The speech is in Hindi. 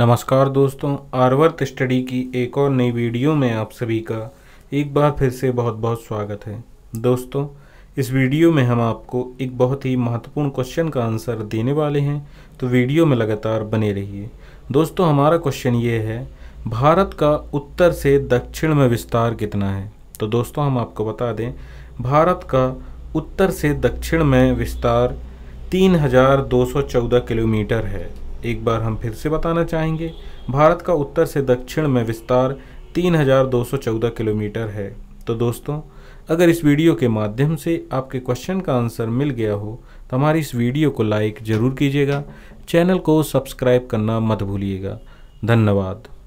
नमस्कार दोस्तों आर्वर्थ स्टडी की एक और नई वीडियो में आप सभी का एक बार फिर से बहुत बहुत स्वागत है दोस्तों इस वीडियो में हम आपको एक बहुत ही महत्वपूर्ण क्वेश्चन का आंसर देने वाले हैं तो वीडियो में लगातार बने रहिए दोस्तों हमारा क्वेश्चन ये है भारत का उत्तर से दक्षिण में विस्तार कितना है तो दोस्तों हम आपको बता दें भारत का उत्तर से दक्षिण में विस्तार तीन किलोमीटर है एक बार हम फिर से बताना चाहेंगे भारत का उत्तर से दक्षिण में विस्तार 3214 किलोमीटर है तो दोस्तों अगर इस वीडियो के माध्यम से आपके क्वेश्चन का आंसर मिल गया हो तो हमारी इस वीडियो को लाइक ज़रूर कीजिएगा चैनल को सब्सक्राइब करना मत भूलिएगा धन्यवाद